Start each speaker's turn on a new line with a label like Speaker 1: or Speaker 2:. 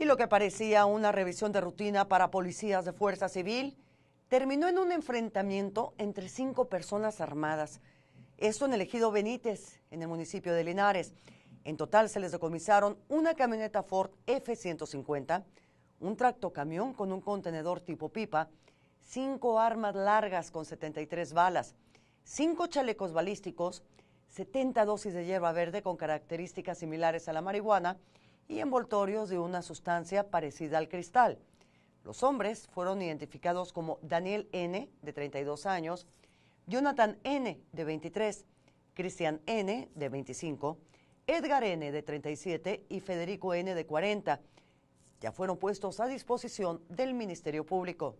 Speaker 1: Y lo que parecía una revisión de rutina para policías de fuerza civil terminó en un enfrentamiento entre cinco personas armadas. Esto en el ejido Benítez, en el municipio de Linares. En total se les decomisaron una camioneta Ford F-150, un tractocamión con un contenedor tipo pipa, cinco armas largas con 73 balas, cinco chalecos balísticos, 70 dosis de hierba verde con características similares a la marihuana y envoltorios de una sustancia parecida al cristal. Los hombres fueron identificados como Daniel N., de 32 años, Jonathan N., de 23, Cristian N., de 25, Edgar N., de 37 y Federico N., de 40. Ya fueron puestos a disposición del Ministerio Público.